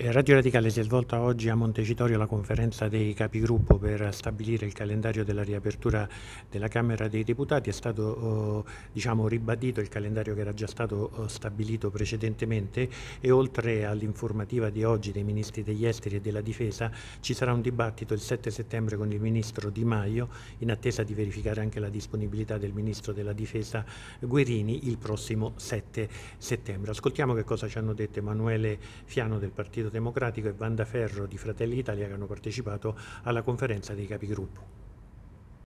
Eh, Radio Radicale si è svolta oggi a Montecitorio la conferenza dei capigruppo per stabilire il calendario della riapertura della Camera dei Deputati. È stato oh, diciamo, ribadito il calendario che era già stato oh, stabilito precedentemente e oltre all'informativa di oggi dei ministri degli esteri e della difesa ci sarà un dibattito il 7 settembre con il ministro Di Maio in attesa di verificare anche la disponibilità del ministro della difesa Guerini il prossimo 7 settembre. Ascoltiamo che cosa ci hanno detto Emanuele Fiano del Partito Partito Democratico e Ferro di Fratelli Italia che hanno partecipato alla conferenza dei capigruppo.